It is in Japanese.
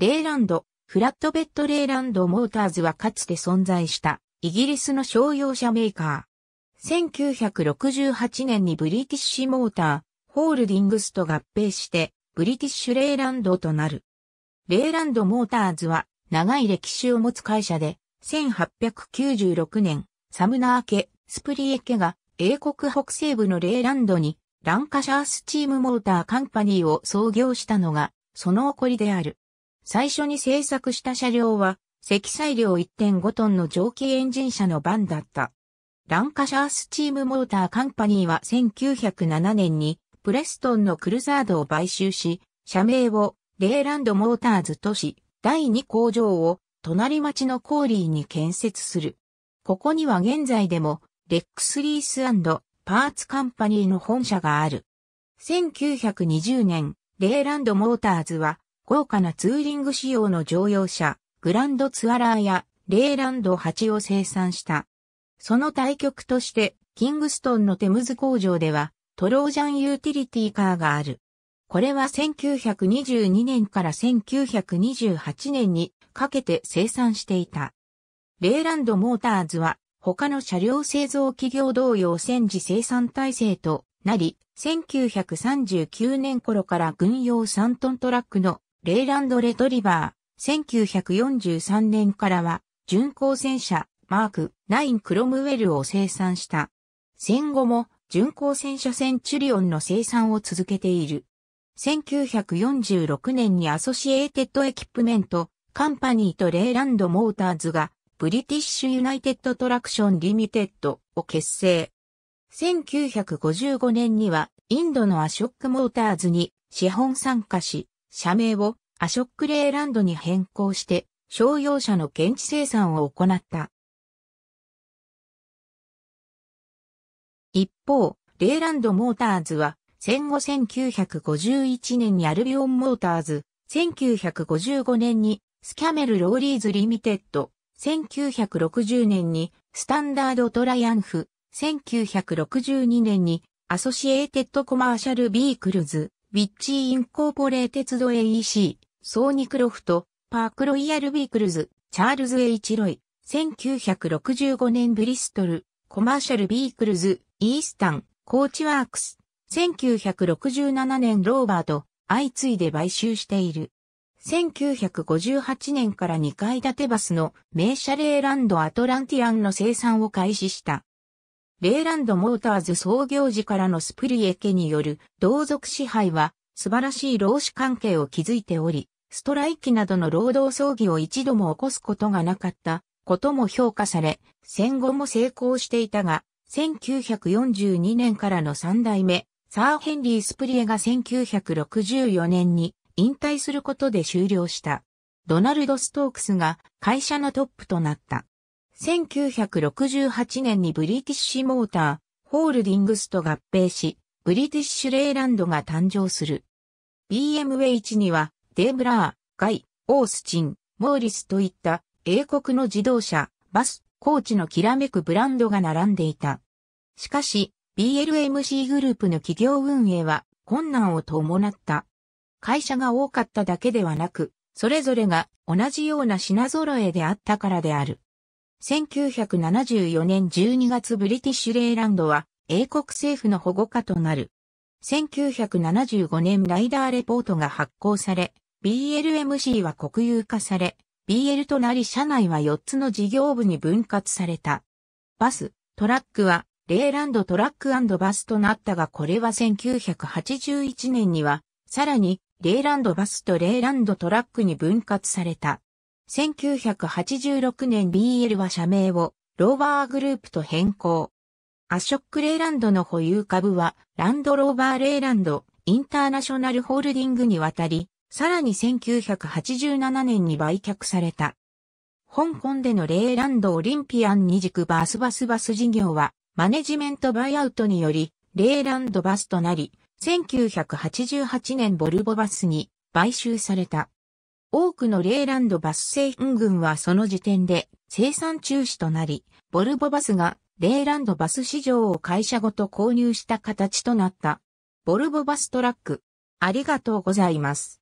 レイランド、フラットベッドレイランドモーターズはかつて存在したイギリスの商用車メーカー。1968年にブリティッシュモーター、ホールディングスと合併してブリティッシュレイランドとなる。レイランドモーターズは長い歴史を持つ会社で1896年サムナー家、スプリエ家が英国北西部のレイランドにランカシャースチームモーターカンパニーを創業したのがその起こりである。最初に製作した車両は、積載量1.5トンの蒸気エンジン車のバンだった。ランカシャースチームモーターカンパニーは1907年にプレストンのクルザードを買収し、社名をレーランドモーターズとし、第2工場を隣町のコーリーに建設する。ここには現在でもレックスリースパーツカンパニーの本社がある。1920年、レーランドモーターズは豪華なツーリング仕様の乗用車、グランドツアラーやレーランド8を生産した。その対局として、キングストンのテムズ工場では、トロージャンユーティリティカーがある。これは1922年から1928年にかけて生産していた。レーランドモーターズは他の車両製造企業同様戦時生産体制となり、1939年頃から軍用3トントラックのレイランドレトリバー、1943年からは、巡航戦車、マーク9クロムウェルを生産した。戦後も、巡航戦車センチュリオンの生産を続けている。1946年にアソシエーテッドエキプメント、カンパニーとレイランドモーターズが、ブリティッシュユナイテッドトラクションリミテッドを結成。1955年には、インドのアショックモーターズに資本参加し、社名をアショックレーランドに変更して、商用車の現地生産を行った。一方、レーランドモーターズは、戦後1951年にアルビオンモーターズ、1955年にスキャメルローリーズリミテッド、1960年にスタンダードトライアンフ、1962年にアソシエーテッドコマーシャルビークルズ、ウィッチーインコーポレー鉄道 AEC、ソーニクロフト、パークロイヤルビークルズ、チャールズ・エイチロイ、1965年ブリストル、コマーシャルビークルズ、イースタン、コーチワークス、1967年ローバーと相次いで買収している。1958年から2階建てバスの名車レーランドアトランティアンの生産を開始した。レーランドモーターズ創業時からのスプリエ家による同族支配は素晴らしい労使関係を築いており、ストライキなどの労働争議を一度も起こすことがなかったことも評価され、戦後も成功していたが、1942年からの3代目、サー・ヘンリー・スプリエが1964年に引退することで終了した。ドナルド・ストークスが会社のトップとなった。1968年にブリティッシュモーター、ホールディングスと合併し、ブリティッシュレーランドが誕生する。BMH には、デーブラー、ガイ、オースチン、モーリスといった英国の自動車、バス、コーチのきらめくブランドが並んでいた。しかし、BLMC グループの企業運営は困難を伴った。会社が多かっただけではなく、それぞれが同じような品揃えであったからである。1974年12月ブリティッシュレイランドは英国政府の保護下となる。1975年ライダーレポートが発行され、BLMC は国有化され、BL となり社内は4つの事業部に分割された。バス、トラックは、レイランドトラックバスとなったがこれは1981年には、さらに、レイランドバスとレイランドトラックに分割された。1986年 BL は社名をローバーグループと変更。アショックレイランドの保有株はランドローバーレイランドインターナショナルホールディングに渡り、さらに1987年に売却された。香港でのレイランドオリンピアン二軸バスバスバス事業はマネジメントバイアウトによりレイランドバスとなり、1988年ボルボバスに買収された。多くのレーランドバス製品群はその時点で生産中止となり、ボルボバスがレーランドバス市場を会社ごと購入した形となった。ボルボバストラック。ありがとうございます。